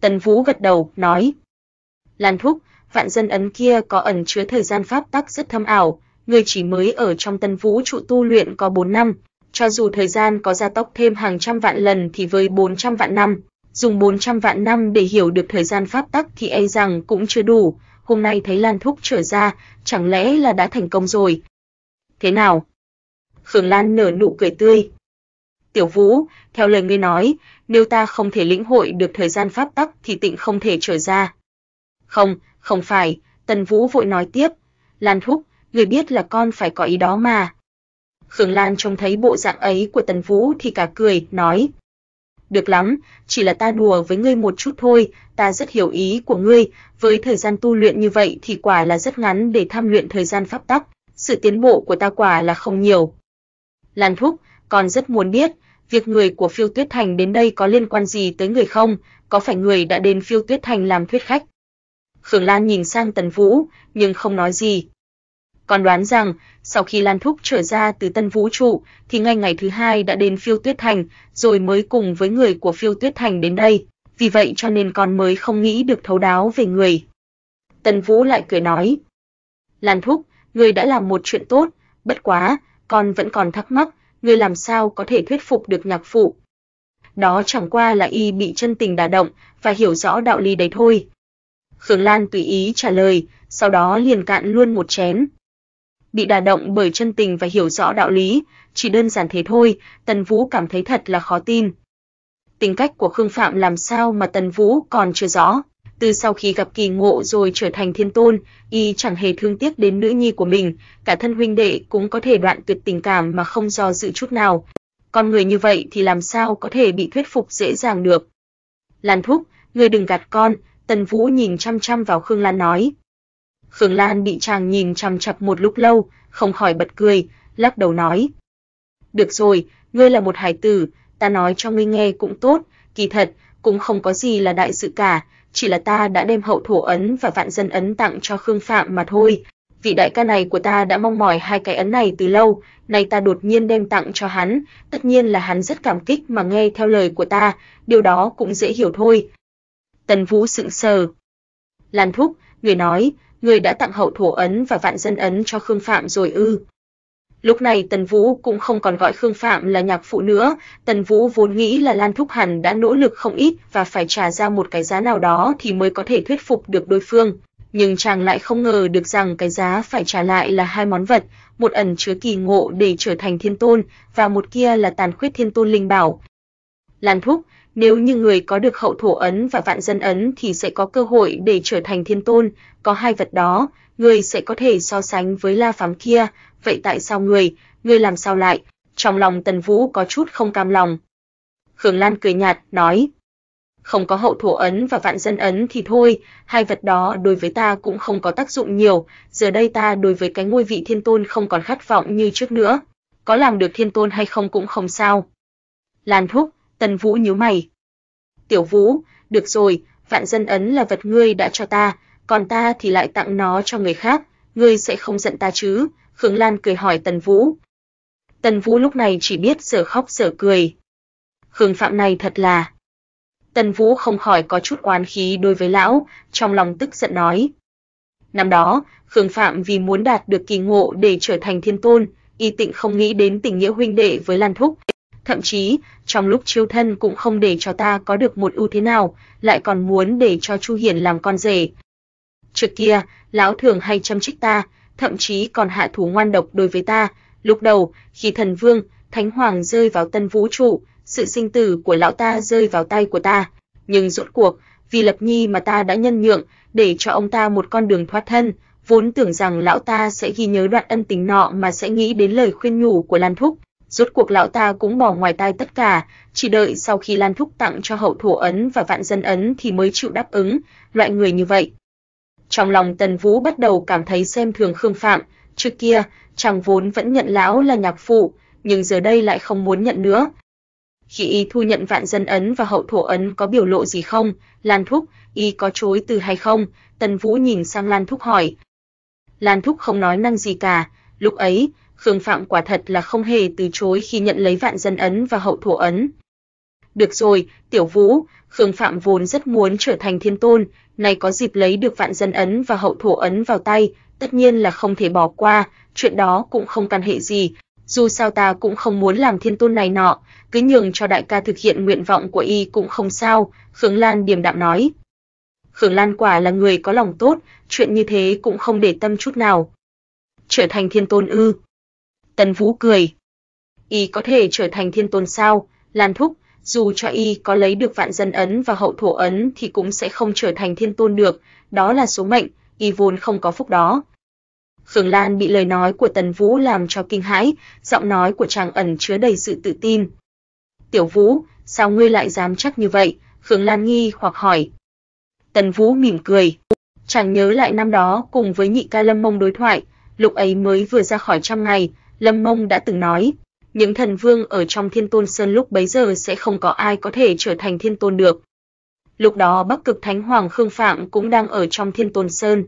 Tần Vũ gật đầu, nói: Lan Thúc, vạn dân ấn kia có ẩn chứa thời gian pháp tắc rất thâm ảo, người chỉ mới ở trong tân vũ trụ tu luyện có 4 năm, cho dù thời gian có gia tốc thêm hàng trăm vạn lần thì với 400 vạn năm, dùng 400 vạn năm để hiểu được thời gian pháp tắc thì e rằng cũng chưa đủ, hôm nay thấy Lan Thúc trở ra, chẳng lẽ là đã thành công rồi. Thế nào? Khương Lan nở nụ cười tươi. Tiểu Vũ, theo lời ngươi nói, nếu ta không thể lĩnh hội được thời gian pháp tắc thì tịnh không thể trở ra. Không, không phải, Tần Vũ vội nói tiếp, Lan Thúc, người biết là con phải có ý đó mà. Khương Lan trông thấy bộ dạng ấy của Tần Vũ thì cả cười, nói. Được lắm, chỉ là ta đùa với ngươi một chút thôi, ta rất hiểu ý của ngươi, với thời gian tu luyện như vậy thì quả là rất ngắn để tham luyện thời gian pháp tắc, sự tiến bộ của ta quả là không nhiều. Lan Thúc, con rất muốn biết, việc người của Phiêu Tuyết Thành đến đây có liên quan gì tới người không, có phải người đã đến Phiêu Tuyết Thành làm thuyết khách? Khương Lan nhìn sang Tần Vũ, nhưng không nói gì. Còn đoán rằng, sau khi Lan Thúc trở ra từ Tân Vũ trụ, thì ngay ngày thứ hai đã đến Phiêu Tuyết Thành, rồi mới cùng với người của Phiêu Tuyết Thành đến đây, vì vậy cho nên con mới không nghĩ được thấu đáo về người. Tần Vũ lại cười nói, Lan Thúc, người đã làm một chuyện tốt, bất quá, con vẫn còn thắc mắc, người làm sao có thể thuyết phục được nhạc phụ. Đó chẳng qua là y bị chân tình đả động và hiểu rõ đạo lý đấy thôi, Khương Lan tùy ý trả lời, sau đó liền cạn luôn một chén. Bị đả động bởi chân tình và hiểu rõ đạo lý, chỉ đơn giản thế thôi, Tần Vũ cảm thấy thật là khó tin. Tính cách của Khương Phạm làm sao mà Tần Vũ còn chưa rõ, từ sau khi gặp kỳ ngộ rồi trở thành thiên tôn, y chẳng hề thương tiếc đến nữ nhi của mình, cả thân huynh đệ cũng có thể đoạn tuyệt tình cảm mà không do dự chút nào. Con người như vậy thì làm sao có thể bị thuyết phục dễ dàng được. Lan Thúc, ngươi đừng gạt con, Tần Vũ nhìn chăm chăm vào Khương Lan nói. Khương Lan bị chàng nhìn chằm chằm một lúc lâu, không khỏi bật cười, lắc đầu nói: "Được rồi, ngươi là một hải tử, ta nói cho ngươi nghe cũng tốt, kỳ thật cũng không có gì là đại sự cả, chỉ là ta đã đem hậu thổ ấn và vạn dân ấn tặng cho Khương Phạm mà thôi. Vị đại ca này của ta đã mong mỏi hai cái ấn này từ lâu, nay ta đột nhiên đem tặng cho hắn, tất nhiên là hắn rất cảm kích mà nghe theo lời của ta, điều đó cũng dễ hiểu thôi, Tần Vũ sững sờ. Lan Thúc, người nói, người đã tặng hậu thổ ấn và vạn dân ấn cho Khương Phạm rồi ư? Lúc này Tần Vũ cũng không còn gọi Khương Phạm là nhạc phụ nữa, Tần Vũ vốn nghĩ là Lan Thúc hẳn đã nỗ lực không ít và phải trả ra một cái giá nào đó thì mới có thể thuyết phục được đối phương, nhưng chàng lại không ngờ được rằng cái giá phải trả lại là hai món vật, một ẩn chứa kỳ ngộ để trở thành thiên tôn và một kia là tàn khuyết thiên tôn linh bảo. Lan Thúc, nếu như người có được hậu thổ ấn và vạn dân ấn thì sẽ có cơ hội để trở thành thiên tôn, có hai vật đó, người sẽ có thể so sánh với La Phàm kia, vậy tại sao người, người làm sao lại? Trong lòng Tần Vũ có chút không cam lòng. Khương Lan cười nhạt nói: "Không có hậu thổ ấn và vạn dân ấn thì thôi, hai vật đó đối với ta cũng không có tác dụng nhiều, giờ đây ta đối với cái ngôi vị thiên tôn không còn khát vọng như trước nữa, có làm được thiên tôn hay không cũng không sao." Lan Thúc Tần Vũ nhíu mày. Tiểu Vũ, được rồi, vạn dân ấn là vật ngươi đã cho ta, còn ta thì lại tặng nó cho người khác, ngươi sẽ không giận ta chứ? Khương Lan cười hỏi Tần Vũ. Tần Vũ lúc này chỉ biết sở khóc sở cười. Khương Phạm này thật là. Tần Vũ không khỏi có chút oán khí đối với lão, trong lòng tức giận nói. Năm đó, Khương Phạm vì muốn đạt được kỳ ngộ để trở thành thiên tôn, y tịnh không nghĩ đến tình nghĩa huynh đệ với Lan Thúc, thậm chí trong lúc chiêu thân cũng không để cho ta có được một ưu thế nào, lại còn muốn để cho Chu Hiển làm con rể. Trước kia, lão thường hay châm trích ta, thậm chí còn hạ thủ ngoan độc đối với ta, lúc đầu khi thần vương, thánh hoàng rơi vào tân vũ trụ, sự sinh tử của lão ta rơi vào tay của ta, nhưng rốt cuộc vì Lập Nhi mà ta đã nhân nhượng, để cho ông ta một con đường thoát thân, vốn tưởng rằng lão ta sẽ ghi nhớ đoạn ân tình nọ mà sẽ nghĩ đến lời khuyên nhủ của Lan Thúc, Rốt cuộc lão ta cũng bỏ ngoài tai tất cả, chỉ đợi sau khi Lan Thúc tặng cho hậu thổ ấn và vạn dân ấn thì mới chịu đáp ứng, loại người như vậy. Trong lòng Tần Vũ bắt đầu cảm thấy xem thường Khương Phạm, trước kia chàng vốn vẫn nhận lão là nhạc phụ, nhưng giờ đây lại không muốn nhận nữa. Khi y thu nhận vạn dân ấn và hậu thổ ấn có biểu lộ gì không? Lan Thúc, y có chối từ hay không? Tần Vũ nhìn sang Lan Thúc hỏi. Lan Thúc không nói năng gì cả, lúc ấy Khương Phạm quả thật là không hề từ chối khi nhận lấy vạn dân ấn và hậu thổ ấn. Được rồi, Tiểu Vũ, Khương Phạm vốn rất muốn trở thành thiên tôn, nay có dịp lấy được vạn dân ấn và hậu thổ ấn vào tay, tất nhiên là không thể bỏ qua, chuyện đó cũng không căn hệ gì, dù sao ta cũng không muốn làm thiên tôn này nọ, cứ nhường cho đại ca thực hiện nguyện vọng của y cũng không sao, Khương Lan điềm đạm nói. Khương Lan quả là người có lòng tốt, chuyện như thế cũng không để tâm chút nào. Trở thành thiên tôn ư? Tần Vũ cười. Y có thể trở thành thiên tôn sao, Lan Thúc, dù cho Y có lấy được vạn dân ấn và hậu thổ ấn thì cũng sẽ không trở thành thiên tôn được, đó là số mệnh, Y vốn không có phúc đó. Khương Lan bị lời nói của Tần Vũ làm cho kinh hãi, giọng nói của chàng ẩn chứa đầy sự tự tin. Tiểu Vũ, sao ngươi lại dám chắc như vậy? Khương Lan nghi hoặc hỏi. Tần Vũ mỉm cười. Chàng nhớ lại năm đó cùng với nhị ca lâm mông đối thoại, lúc ấy mới vừa ra khỏi trăm ngày, Lâm Mông đã từng nói, những thần vương ở trong Thiên Tôn Sơn lúc bấy giờ sẽ không có ai có thể trở thành thiên tôn được. Lúc đó Bắc Cực Thánh Hoàng Khương Phạm cũng đang ở trong Thiên Tôn Sơn.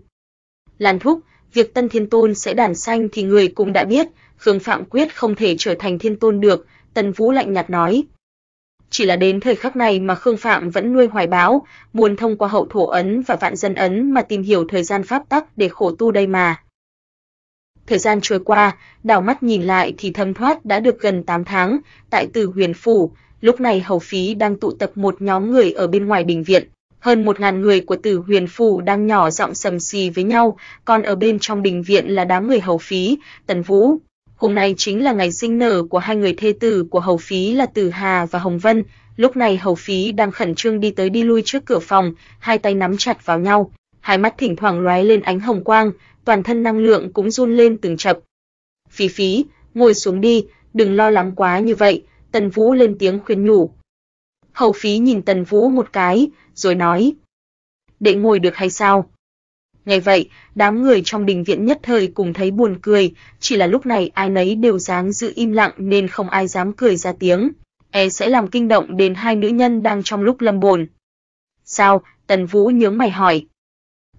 Lan Thúc, việc Tân Thiên Tôn sẽ đàn xanh thì người cũng đã biết, Khương Phạm quyết không thể trở thành thiên tôn được, Tần Vũ lạnh nhạt nói. Chỉ là đến thời khắc này mà Khương Phạm vẫn nuôi hoài báo, muốn thông qua hậu thổ ấn và vạn dân ấn mà tìm hiểu thời gian pháp tắc để khổ tu đây mà. Thời gian trôi qua, đảo mắt nhìn lại thì thâm thoát đã được gần 8 tháng, tại Từ Huyền Phủ, lúc này Hầu Phí đang tụ tập một nhóm người ở bên ngoài bệnh viện. Hơn 1.000 người của Tử Huyền Phủ đang nhỏ giọng sầm xì với nhau, còn ở bên trong bệnh viện là đám người Hầu Phí, Tần Vũ. Hôm nay chính là ngày sinh nở của hai người thê tử của Hầu Phí là Tử Hà và Hồng Vân. Lúc này Hầu Phí đang khẩn trương đi tới đi lui trước cửa phòng, hai tay nắm chặt vào nhau hai mắt thỉnh thoảng lóe lên ánh hồng quang, toàn thân năng lượng cũng run lên từng chập. Phí phí, ngồi xuống đi, đừng lo lắng quá như vậy, Tần Vũ lên tiếng khuyên nhủ. Hầu phí nhìn Tần Vũ một cái, rồi nói. Để ngồi được hay sao? Ngay vậy, đám người trong đình viện nhất thời cùng thấy buồn cười, chỉ là lúc này ai nấy đều dáng giữ im lặng nên không ai dám cười ra tiếng, e sẽ làm kinh động đến hai nữ nhân đang trong lúc lâm bồn. Sao? Tần Vũ nhướng mày hỏi.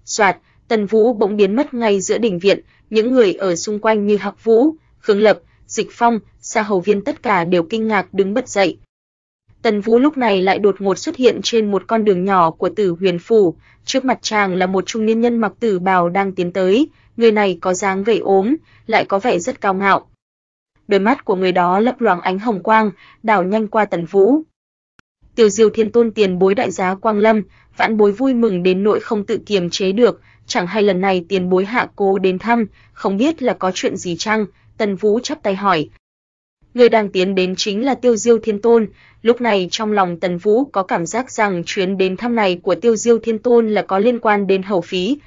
Soạt, Tần Vũ bỗng biến mất ngay giữa đình viện, những người ở xung quanh như Hạc Vũ, Khương Lập, Dịch Phong, Sa Hầu Viên tất cả đều kinh ngạc đứng bất dậy. Tần Vũ lúc này lại đột ngột xuất hiện trên một con đường nhỏ của Tử Huyền phủ, trước mặt chàng là một trung niên nhân mặc tử bào đang tiến tới, người này có dáng gầy ốm, lại có vẻ rất cao ngạo. Đôi mắt của người đó lấp loáng ánh hồng quang, đảo nhanh qua Tần Vũ. Tiêu Diêu Thiên Tôn tiền bối đại giá Quang Lâm, vãn bối vui mừng đến nỗi không tự kiềm chế được, chẳng hay lần này tiền bối hạ cô đến thăm, không biết là có chuyện gì chăng?" Tần Vũ chắp tay hỏi. Người đang tiến đến chính là Tiêu Diêu Thiên Tôn, lúc này trong lòng Tần Vũ có cảm giác rằng chuyến đến thăm này của Tiêu Diêu Thiên Tôn là có liên quan đến hầu phí.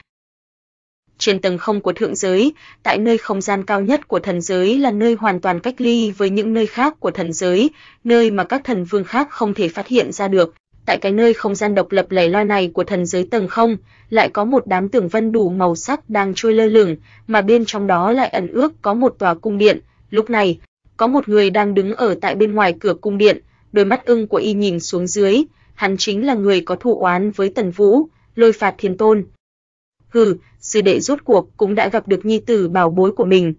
Trên tầng không của thượng giới, tại nơi không gian cao nhất của thần giới là nơi hoàn toàn cách ly với những nơi khác của thần giới, nơi mà các thần vương khác không thể phát hiện ra được tại cái nơi không gian độc lập lầy loi này của thần giới tầng không, lại có một đám tường vân đủ màu sắc đang trôi lơ lửng, mà bên trong đó lại ẩn ước có một tòa cung điện. Lúc này, có một người đang đứng ở tại bên ngoài cửa cung điện, đôi mắt ưng của y nhìn xuống dưới, hắn chính là người có thù oán với Tần Vũ, Lôi Phạt Thiên Tôn. Hừ, sư đệ rốt cuộc cũng đã gặp được nhi tử bảo bối của mình.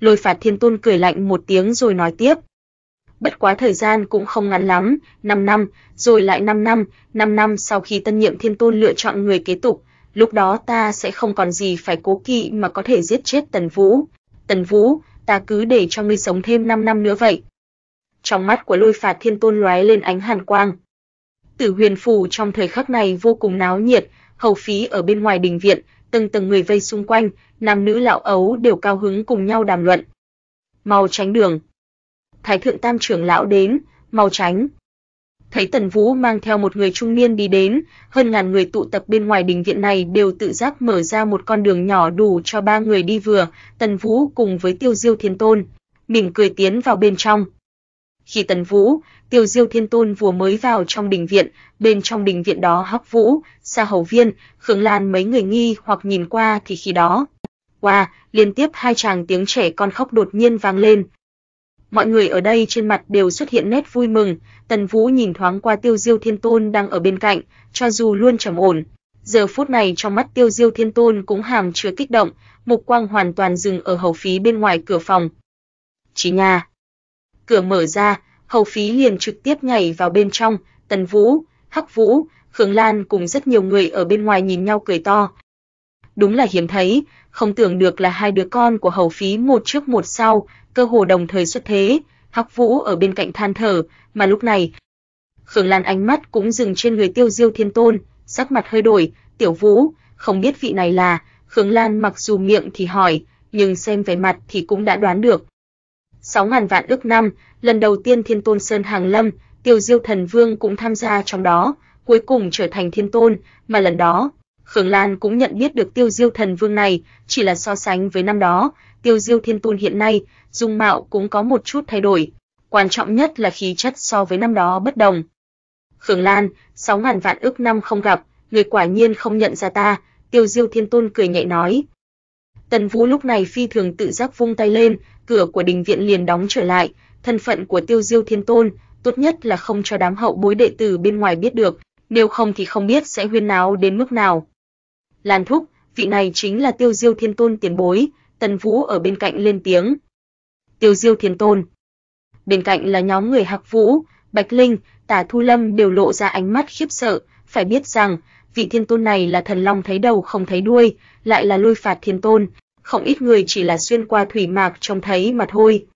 Lôi Phạt Thiên Tôn cười lạnh một tiếng rồi nói tiếp, bất quá thời gian cũng không ngắn lắm, 5 năm, rồi lại 5 năm, 5 năm sau khi tân nhiệm Thiên Tôn lựa chọn người kế tục, lúc đó ta sẽ không còn gì phải cố kỵ mà có thể giết chết Tần Vũ. Tần Vũ, ta cứ để cho ngươi sống thêm 5 năm nữa vậy." Trong mắt của Lôi Phạt Thiên Tôn lóe lên ánh hàn quang. Tử Huyền phủ trong thời khắc này vô cùng náo nhiệt, hầu phí ở bên ngoài đình viện, từng từng người vây xung quanh, nam nữ lão ấu đều cao hứng cùng nhau đàm luận. "Mau tránh đường, Thái thượng tam trưởng lão đến, mau tránh. Thấy Tần Vũ mang theo một người trung niên đi đến, hơn ngàn người tụ tập bên ngoài đình viện này đều tự giác mở ra một con đường nhỏ đủ cho ba người đi vừa, Tần Vũ cùng với Tiêu Diêu Thiên Tôn, mỉm cười tiến vào bên trong. Khi Tần Vũ, Tiêu Diêu Thiên Tôn vừa mới vào trong đình viện, bên trong đình viện đó Hắc Vũ, Sa Hầu Viên, Khương Lan mấy người nghi hoặc nhìn qua thì khi đó, qua, wow, liên tiếp hai chàng tiếng trẻ con khóc đột nhiên vang lên, mọi người ở đây trên mặt đều xuất hiện nét vui mừng, Tần Vũ nhìn thoáng qua Tiêu Diêu Thiên Tôn đang ở bên cạnh, cho dù luôn trầm ổn, giờ phút này trong mắt Tiêu Diêu Thiên Tôn cũng hàm chứa kích động, mục quang hoàn toàn dừng ở hầu phí bên ngoài cửa phòng. Chỉ nha. Cửa mở ra, hầu phí liền trực tiếp nhảy vào bên trong, Tần Vũ, Hắc Vũ, Khương Lan cùng rất nhiều người ở bên ngoài nhìn nhau cười to. Đúng là hiếm thấy, không tưởng được là hai đứa con của hầu phí một trước một sau, cơ hồ đồng thời xuất thế, Hắc Vũ ở bên cạnh than thở, mà lúc này, Khương Lan ánh mắt cũng dừng trên người Tiêu Diêu Thiên Tôn, sắc mặt hơi đổi, "Tiểu Vũ, không biết vị này là?" Khương Lan mặc dù miệng thì hỏi, nhưng xem vẻ mặt thì cũng đã đoán được. 6000 vạn ước năm, lần đầu tiên Thiên Tôn Sơn Hàng Lâm, Tiêu Diêu Thần Vương cũng tham gia trong đó, cuối cùng trở thành Thiên Tôn, mà lần đó, Khương Lan cũng nhận biết được Tiêu Diêu thần vương này, chỉ là so sánh với năm đó, Tiêu Diêu Thiên Tôn hiện nay, dung mạo cũng có một chút thay đổi, quan trọng nhất là khí chất so với năm đó bất đồng. Khương Lan, sáu ngàn vạn ước năm không gặp, người quả nhiên không nhận ra ta, Tiêu Diêu Thiên Tôn cười nhẹ nói. Tần Vũ lúc này phi thường tự giác vung tay lên, cửa của đình viện liền đóng trở lại, thân phận của Tiêu Diêu Thiên Tôn, tốt nhất là không cho đám hậu bối đệ tử bên ngoài biết được, nếu không thì không biết sẽ huyên náo đến mức nào. Lan Thúc, vị này chính là Tiêu Diêu Thiên Tôn tiền bối, Tần Vũ ở bên cạnh lên tiếng. Tiêu Diêu Thiên Tôn. Bên cạnh là nhóm người Hạc Vũ, Bạch Linh, Tả Thu Lâm đều lộ ra ánh mắt khiếp sợ, phải biết rằng, vị thiên tôn này là thần long thấy đầu không thấy đuôi, lại là lôi phạt thiên tôn, không ít người chỉ là xuyên qua thủy mạc trông thấy mà thôi.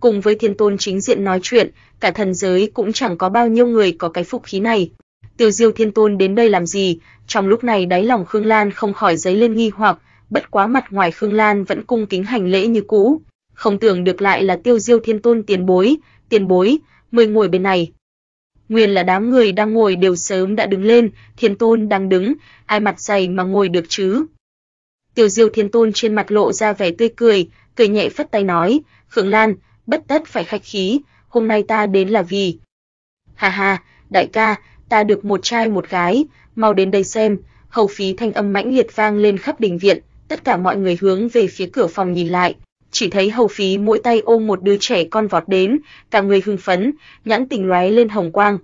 Cùng với thiên tôn chính diện nói chuyện, cả thần giới cũng chẳng có bao nhiêu người có cái phục khí này. Tiêu Diêu Thiên Tôn đến đây làm gì, trong lúc này đáy lòng Khương Lan không khỏi dấy lên nghi hoặc, bất quá mặt ngoài Khương Lan vẫn cung kính hành lễ như cũ, không tưởng được lại là Tiêu Diêu Thiên Tôn tiền bối, tiền bối, mời ngồi bên này. Nguyên là đám người đang ngồi đều sớm đã đứng lên, Thiên Tôn đang đứng, ai mặt dày mà ngồi được chứ? Tiêu Diêu Thiên Tôn trên mặt lộ ra vẻ tươi cười, cười nhẹ phất tay nói, "Khương Lan, bất tất phải khách khí, hôm nay ta đến là vì." "Ha ha, đại ca, ta được một trai một gái, mau đến đây xem, hầu phí thanh âm mãnh liệt vang lên khắp đình viện, tất cả mọi người hướng về phía cửa phòng nhìn lại, chỉ thấy hầu phí mỗi tay ôm một đứa trẻ con vọt đến, cả người hưng phấn, nhãn tình lóe lên hồng quang.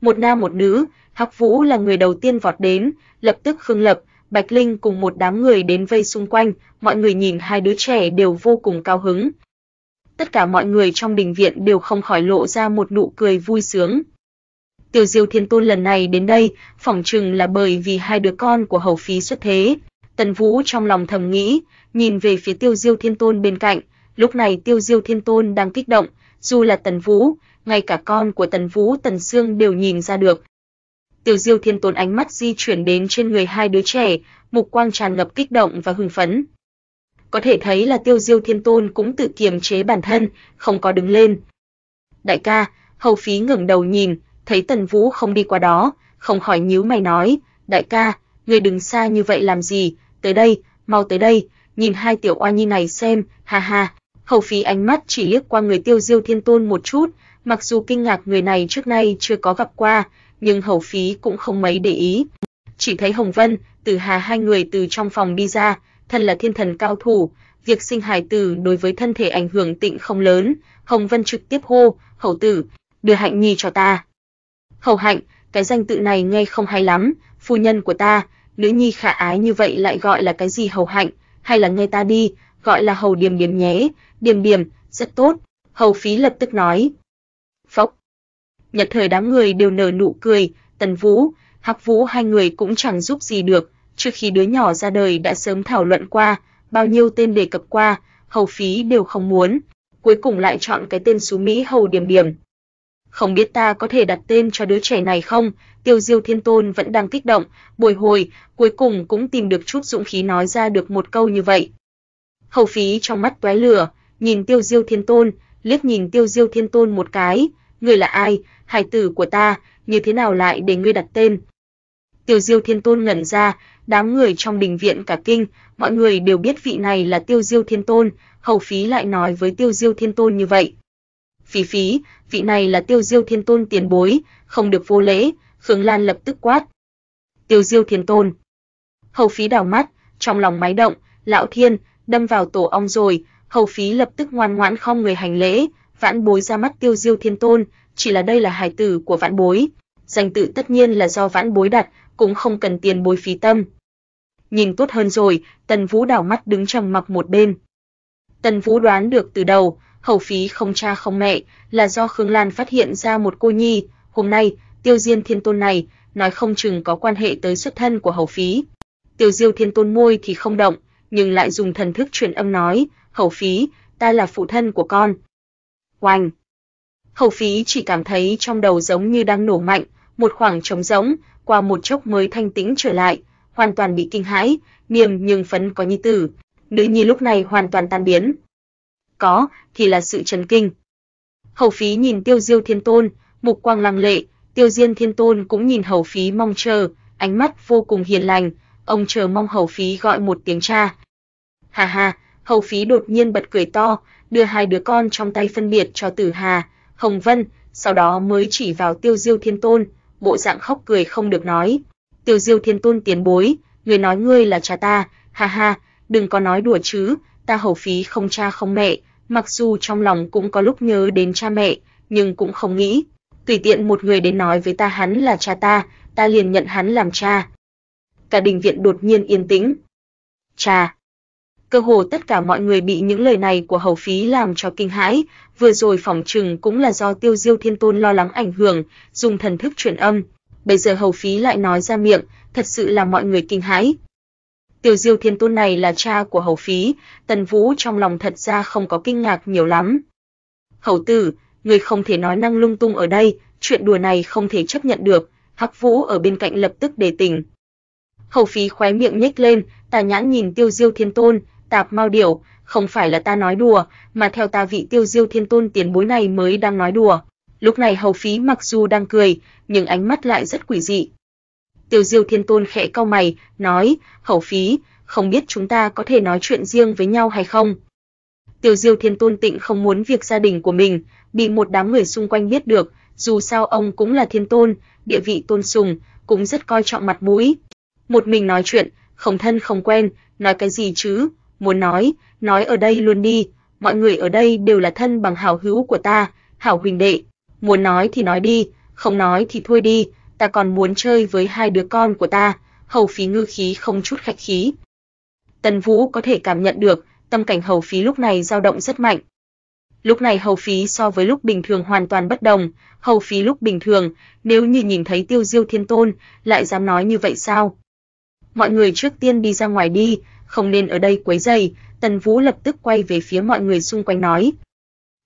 Một nam một nữ, Hắc Vũ là người đầu tiên vọt đến, lập tức Khương Lập, Bạch Linh cùng một đám người đến vây xung quanh, mọi người nhìn hai đứa trẻ đều vô cùng cao hứng. Tất cả mọi người trong đình viện đều không khỏi lộ ra một nụ cười vui sướng, Tiểu Diêu Thiên Tôn lần này đến đây, phỏng chừng là bởi vì hai đứa con của Hầu Phí xuất thế. Tần Vũ trong lòng thầm nghĩ, nhìn về phía Tiêu Diêu Thiên Tôn bên cạnh, lúc này Tiêu Diêu Thiên Tôn đang kích động, dù là Tần Vũ, ngay cả con của Tần Vũ Tần Sương đều nhìn ra được. Tiểu Diêu Thiên Tôn ánh mắt di chuyển đến trên người hai đứa trẻ, mục quang tràn ngập kích động và hưng phấn. Có thể thấy là Tiêu Diêu Thiên Tôn cũng tự kiềm chế bản thân, không có đứng lên. Đại ca, Hầu Phí ngẩng đầu nhìn, thấy Tần Vũ không đi qua đó, không khỏi nhíu mày nói, "Đại ca, ngươi đứng xa như vậy làm gì, tới đây, mau tới đây, nhìn hai tiểu oa nhi này xem, ha ha." Hầu phí ánh mắt chỉ liếc qua người Tiêu Diêu Thiên Tôn một chút, mặc dù kinh ngạc người này trước nay chưa có gặp qua, nhưng Hầu Phí cũng không mấy để ý. Chỉ thấy Hồng Vân, Từ Hà hai người từ trong phòng đi ra, thân là thiên thần cao thủ, việc sinh hài tử đối với thân thể ảnh hưởng tịnh không lớn, Hồng Vân trực tiếp hô, "Hầu tử, đưa Hạnh Nhi cho ta." Hầu Hạnh, cái danh tự này nghe không hay lắm, phu nhân của ta, nữ nhi khả ái như vậy lại gọi là cái gì Hầu Hạnh, hay là nghe ta đi, gọi là Hầu Điềm Điềm nhé, Điềm Điềm, rất tốt, Hầu Phí lập tức nói. Phốc. Nhật thời đám người đều nở nụ cười, Tần Vũ, Hắc Vũ hai người cũng chẳng giúp gì được, trước khi đứa nhỏ ra đời đã sớm thảo luận qua, bao nhiêu tên đề cập qua, Hầu Phí đều không muốn, cuối cùng lại chọn cái tên xú Mỹ Hầu Điềm Điềm, không biết ta có thể đặt tên cho đứa trẻ này không? Tiêu Diêu Thiên Tôn vẫn đang kích động, bồi hồi, cuối cùng cũng tìm được chút dũng khí nói ra được một câu như vậy. Hầu Phí trong mắt tóe lửa, nhìn Tiêu Diêu Thiên Tôn, liếc nhìn Tiêu Diêu Thiên Tôn một cái, ngươi là ai, hài tử của ta, như thế nào lại để ngươi đặt tên? Tiêu Diêu Thiên Tôn ngẩn ra, đám người trong đình viện cả kinh, mọi người đều biết vị này là Tiêu Diêu Thiên Tôn, Hầu Phí lại nói với Tiêu Diêu Thiên Tôn như vậy. Phí phí, vị này là Tiêu Diêu Thiên Tôn tiền bối, không được vô lễ, Khương Lan lập tức quát. Tiêu Diêu Thiên Tôn. Hầu phí đào mắt, trong lòng máy động, lão thiên, đâm vào tổ ong rồi, hầu phí lập tức ngoan ngoãn không người hành lễ, vãn bối ra mắt Tiêu Diêu Thiên Tôn, chỉ là đây là hài tử của vãn bối, danh tự tất nhiên là do vãn bối đặt, cũng không cần tiền bối phí tâm. Nhìn tốt hơn rồi, Tần Vũ đào mắt đứng trầm mặc một bên. Tần Vũ đoán được từ đầu, Hầu phí không cha không mẹ là do Khương Lan phát hiện ra một cô nhi, hôm nay, Tiêu Diên Thiên Tôn này nói không chừng có quan hệ tới xuất thân của Hầu phí. Tiêu Diêu Thiên Tôn môi thì không động, nhưng lại dùng thần thức truyền âm nói, "Hầu phí, ta là phụ thân của con." Oanh. Hầu phí chỉ cảm thấy trong đầu giống như đang nổ mạnh, một khoảng trống rỗng, qua một chốc mới thanh tĩnh trở lại, hoàn toàn bị kinh hãi, niềm nhưng phấn có nhi tử. Nữ nhi lúc này hoàn toàn tan biến, có thì là sự chấn kinh. Hầu phí nhìn Tiêu Diêu Thiên Tôn, mục quang lăng lệ, Tiêu Diên Thiên Tôn cũng nhìn Hầu phí mong chờ, ánh mắt vô cùng hiền lành, ông chờ mong Hầu phí gọi một tiếng cha. Hà hà, Hầu phí đột nhiên bật cười to, đưa hai đứa con trong tay phân biệt cho Tử Hà, Hồng Vân, sau đó mới chỉ vào Tiêu Diêu Thiên Tôn, bộ dạng khóc cười không được nói. Tiêu Diêu Thiên Tôn tiến bối, người nói ngươi là cha ta, ha ha, đừng có nói đùa chứ, ta hầu phí không cha không mẹ, mặc dù trong lòng cũng có lúc nhớ đến cha mẹ, nhưng cũng không nghĩ. Tùy tiện một người đến nói với ta hắn là cha ta, ta liền nhận hắn làm cha. Cả đình viện đột nhiên yên tĩnh. Cha. Cơ hồ tất cả mọi người bị những lời này của hầu phí làm cho kinh hãi, vừa rồi phòng trừng cũng là do tiêu diêu thiên tôn lo lắng ảnh hưởng, dùng thần thức truyền âm. Bây giờ hầu phí lại nói ra miệng, thật sự là mọi người kinh hãi, Tiểu Diêu Thiên Tôn này là cha của Hầu Phí, Tần Vũ trong lòng thật ra không có kinh ngạc nhiều lắm. "Hầu tử, người không thể nói năng lung tung ở đây, chuyện đùa này không thể chấp nhận được." Hắc Vũ ở bên cạnh lập tức đề tỉnh. Hầu Phí khóe miệng nhếch lên, tà nhãn nhìn Tiêu Diêu Thiên Tôn, tạp mau điểu, không phải là ta nói đùa, mà theo ta vị Tiêu Diêu Thiên Tôn tiền bối này mới đang nói đùa. Lúc này Hầu Phí mặc dù đang cười, nhưng ánh mắt lại rất quỷ dị, Tiêu Diêu Thiên Tôn khẽ cau mày, nói, khẩu phí, không biết chúng ta có thể nói chuyện riêng với nhau hay không? Tiêu Diêu Thiên Tôn tịnh không muốn việc gia đình của mình bị một đám người xung quanh biết được, dù sao ông cũng là thiên tôn, địa vị tôn sùng, cũng rất coi trọng mặt mũi. Một mình nói chuyện, không thân không quen, nói cái gì chứ? Muốn nói, nói ở đây luôn đi, mọi người ở đây đều là thân bằng hảo hữu của ta, hảo huynh đệ, muốn nói thì nói đi, không nói thì thôi đi, ta còn muốn chơi với hai đứa con của ta, hầu phí ngư khí không chút khách khí. Tần Vũ có thể cảm nhận được, tâm cảnh hầu phí lúc này dao động rất mạnh. Lúc này hầu phí so với lúc bình thường hoàn toàn bất đồng, hầu phí lúc bình thường, nếu như nhìn thấy tiêu diêu thiên tôn, lại dám nói như vậy sao? Mọi người trước tiên đi ra ngoài đi, không nên ở đây quấy rầy, Tần Vũ lập tức quay về phía mọi người xung quanh nói.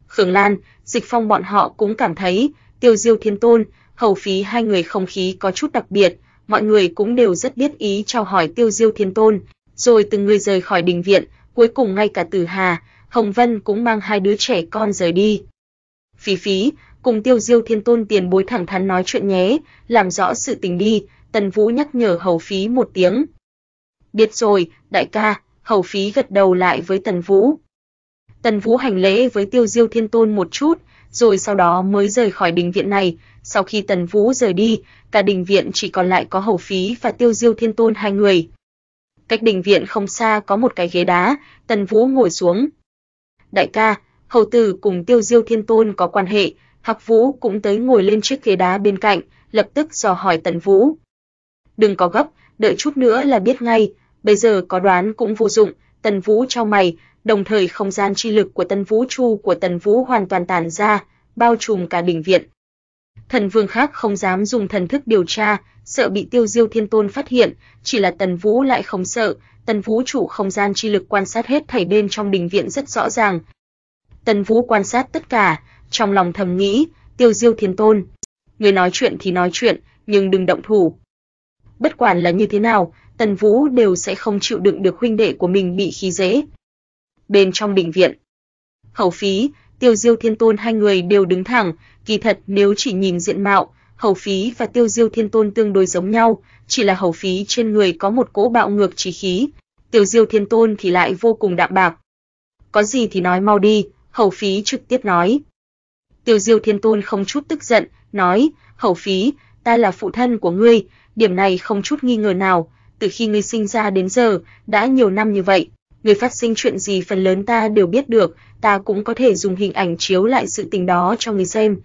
Khương Lan, Dịch Phong bọn họ cũng cảm thấy, tiêu diêu thiên tôn, hầu phí hai người không khí có chút đặc biệt, mọi người cũng đều rất biết ý chào hỏi Tiêu Diêu Thiên Tôn, rồi từng người rời khỏi đình viện, cuối cùng ngay cả Tử Hà, Hồng Vân cũng mang hai đứa trẻ con rời đi. Phí phí, cùng Tiêu Diêu Thiên Tôn tiền bối thẳng thắn nói chuyện nhé, làm rõ sự tình đi, Tần Vũ nhắc nhở hầu phí một tiếng. Biết rồi, đại ca, hầu phí gật đầu lại với Tần Vũ. Tần Vũ hành lễ với Tiêu Diêu Thiên Tôn một chút, rồi sau đó mới rời khỏi đình viện này. Sau khi Tần Vũ rời đi, cả đình viện chỉ còn lại có Hầu Phí và Tiêu Diêu Thiên Tôn hai người. Cách đình viện không xa có một cái ghế đá, Tần Vũ ngồi xuống. Đại ca, Hầu Tử cùng Tiêu Diêu Thiên Tôn có quan hệ, Hạc Vũ cũng tới ngồi lên chiếc ghế đá bên cạnh, lập tức dò hỏi Tần Vũ. Đừng có gấp, đợi chút nữa là biết ngay, bây giờ có đoán cũng vô dụng, Tần Vũ cho mày, đồng thời không gian chi lực của Tân Vũ Chu của Tần Vũ hoàn toàn tàn ra, bao trùm cả đình viện. Thần vương khác không dám dùng thần thức điều tra, sợ bị Tiêu Diêu Thiên Tôn phát hiện, chỉ là Tần Vũ lại không sợ, Tần Vũ chủ không gian chi lực quan sát hết thảy bên trong đình viện rất rõ ràng. Tần Vũ quan sát tất cả, trong lòng thầm nghĩ, Tiêu Diêu Thiên Tôn, người nói chuyện thì nói chuyện, nhưng đừng động thủ. Bất quản là như thế nào, Tần Vũ đều sẽ không chịu đựng được huynh đệ của mình bị khi dễ bên trong bệnh viện. Hầu Phí, Tiêu Diêu Thiên Tôn hai người đều đứng thẳng, kỳ thật nếu chỉ nhìn diện mạo, Hầu Phí và Tiêu Diêu Thiên Tôn tương đối giống nhau, chỉ là Hầu Phí trên người có một cỗ bạo ngược chỉ khí, Tiêu Diêu Thiên Tôn thì lại vô cùng đạm bạc. Có gì thì nói mau đi, Hầu Phí trực tiếp nói. Tiêu Diêu Thiên Tôn không chút tức giận, nói, Hầu Phí, ta là phụ thân của ngươi, điểm này không chút nghi ngờ nào, từ khi ngươi sinh ra đến giờ, đã nhiều năm như vậy, người phát sinh chuyện gì phần lớn ta đều biết được, ta cũng có thể dùng hình ảnh chiếu lại sự tình đó cho người xem.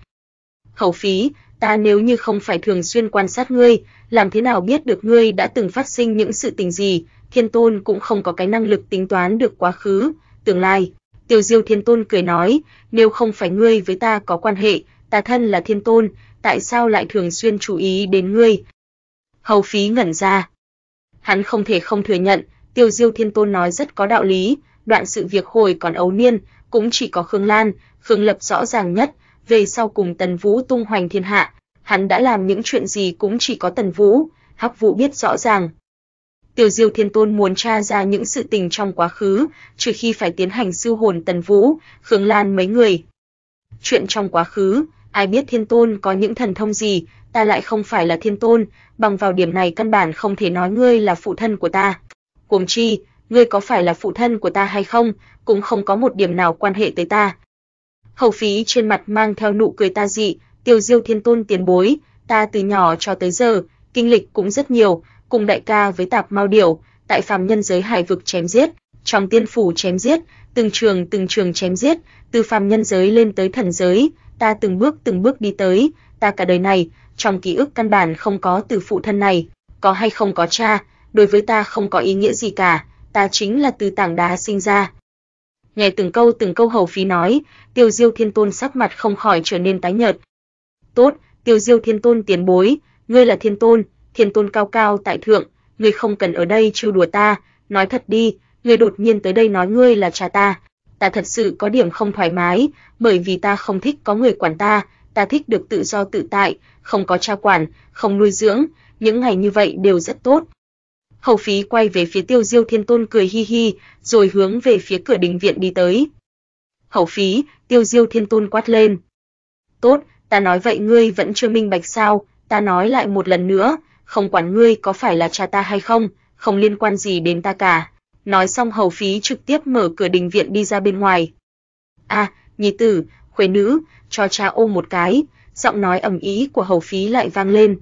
Khẩu phí, ta nếu như không phải thường xuyên quan sát ngươi, làm thế nào biết được ngươi đã từng phát sinh những sự tình gì, Thiên Tôn cũng không có cái năng lực tính toán được quá khứ, tương lai. Tiêu Diêu Thiên Tôn cười nói, nếu không phải ngươi với ta có quan hệ, ta thân là Thiên Tôn, tại sao lại thường xuyên chú ý đến ngươi? Hầu Phí ngẩn ra. Hắn không thể không thừa nhận, Tiêu Diêu Thiên Tôn nói rất có đạo lý, đoạn sự việc hồi còn ấu niên, cũng chỉ có Khương Lan, Khương Lập rõ ràng nhất, về sau cùng Tần Vũ tung hoành thiên hạ, hắn đã làm những chuyện gì cũng chỉ có Tần Vũ, Hắc Vũ biết rõ ràng. Tiêu Diêu Thiên Tôn muốn tra ra những sự tình trong quá khứ, trừ khi phải tiến hành siêu hồn Tần Vũ, Khương Lan mấy người. Chuyện trong quá khứ, ai biết Thiên Tôn có những thần thông gì, ta lại không phải là Thiên Tôn, bằng vào điểm này căn bản không thể nói ngươi là phụ thân của ta. Cuồng Chi, ngươi có phải là phụ thân của ta hay không, cũng không có một điểm nào quan hệ tới ta. Hầu phí trên mặt mang theo nụ cười ta dị, Tiêu Diêu Thiên Tôn tiền bối, ta từ nhỏ cho tới giờ, kinh lịch cũng rất nhiều, cùng đại ca với tạp mao điểu, tại phàm nhân giới hải vực chém giết, trong tiên phủ chém giết, từng trường từng trường chém giết, từ phàm nhân giới lên tới thần giới, ta từng bước từng bước đi tới, ta cả đời này, trong ký ức căn bản không có từ phụ thân này, có hay không có cha, đối với ta không có ý nghĩa gì cả, ta chính là từ tảng đá sinh ra. Nghe từng câu từng câu hầu phí nói, Tiêu Diêu Thiên Tôn sắc mặt không khỏi trở nên tái nhợt. "Tốt, Tiêu Diêu Thiên Tôn tiền bối, ngươi là thiên tôn, thiên tôn cao cao tại thượng, ngươi không cần ở đây trêu đùa ta, nói thật đi, ngươi đột nhiên tới đây nói ngươi là cha ta, ta thật sự có điểm không thoải mái, bởi vì ta không thích có người quản ta, ta thích được tự do tự tại, không có cha quản, không nuôi dưỡng, những ngày như vậy đều rất tốt, Hầu phí quay về phía Tiêu Diêu Thiên Tôn cười hi hi, rồi hướng về phía cửa đình viện đi tới. Hầu phí, Tiêu Diêu Thiên Tôn quát lên. Tốt, ta nói vậy ngươi vẫn chưa minh bạch sao, ta nói lại một lần nữa, không quản ngươi có phải là cha ta hay không, không liên quan gì đến ta cả. Nói xong hầu phí trực tiếp mở cửa đình viện đi ra bên ngoài. A, à, nhi tử, khuê nữ, cho cha ôm một cái, giọng nói ầm ý của hầu phí lại vang lên,